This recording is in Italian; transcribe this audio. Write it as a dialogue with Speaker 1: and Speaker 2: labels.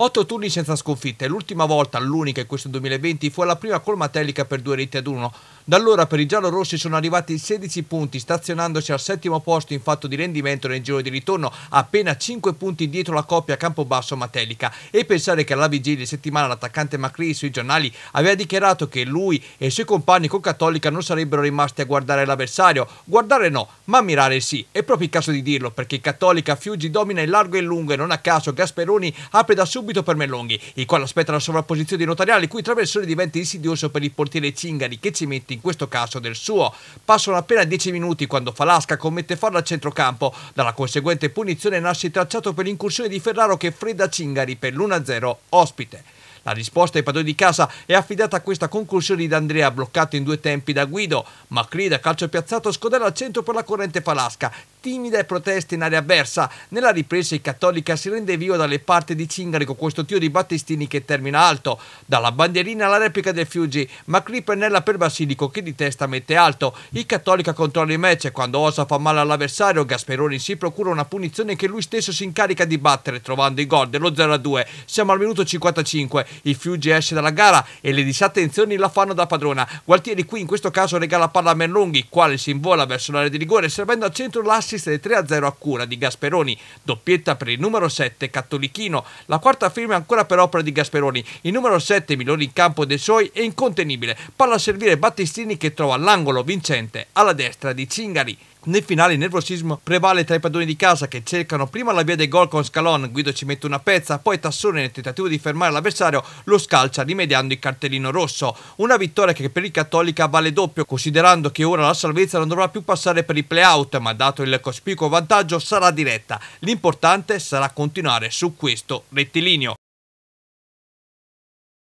Speaker 1: 8 turni senza sconfitte, l'ultima volta, l'unica in questo 2020, fu alla prima col Matelica per due reti ad uno. Da allora per i giallorossi sono arrivati 16 punti, stazionandosi al settimo posto in fatto di rendimento nel giro di ritorno, appena 5 punti dietro la coppia Campobasso-Matelica. E pensare che alla vigilia di settimana l'attaccante Macri sui giornali aveva dichiarato che lui e i suoi compagni con Cattolica non sarebbero rimasti a guardare l'avversario. Guardare no, ma mirare sì. È proprio il caso di dirlo, perché Cattolica Fiuggi domina in largo e in lungo e non a caso Gasperoni apre da subito subito per Melonghi, il quale aspetta la sovrapposizione di Notariale, il cui traversone diventa insidioso per il portiere Cingari, che ci mette in questo caso del suo. Passano appena 10 minuti quando Falasca commette farla al centrocampo. Dalla conseguente punizione nasce il tracciato per l'incursione di Ferraro che fredda Cingari per l'1-0 ospite. La risposta ai padroni di casa è affidata a questa conclusione di Andrea, bloccato in due tempi da Guido. Macri da calcio piazzato scodella al centro per la corrente Falasca timida e proteste in area avversa. Nella ripresa il Cattolica si rende vivo dalle parti di Cingari con questo tiro di battistini che termina alto. Dalla bandierina alla replica del Fiuggi, ma cripernella per Basilico che di testa mette alto. Il Cattolica controlla il match e quando Osa fa male all'avversario, Gasperoni si procura una punizione che lui stesso si incarica di battere trovando i gol dello 0-2. Siamo al minuto 55, il Fiuggi esce dalla gara e le disattenzioni la fanno da padrona. Gualtieri qui in questo caso regala palla a Merlunghi, quale si invola verso l'area di rigore servendo al centro l'assist assistere 3-0 a cura di Gasperoni, doppietta per il numero 7 Cattolichino, la quarta firma è ancora per opera di Gasperoni, il numero 7 Miloni in campo dei suoi è incontenibile, palla a servire Battistini che trova l'angolo vincente alla destra di Cingari. Nel finale il nervosismo prevale tra i padroni di casa che cercano prima la via del gol con Scalon, Guido ci mette una pezza, poi Tassone nel tentativo di fermare l'avversario lo scalcia rimediando il cartellino rosso. Una vittoria che per il Cattolica vale doppio considerando che ora la salvezza non dovrà più passare per i playout, ma dato il cospicuo vantaggio sarà diretta. L'importante sarà continuare su questo rettilineo.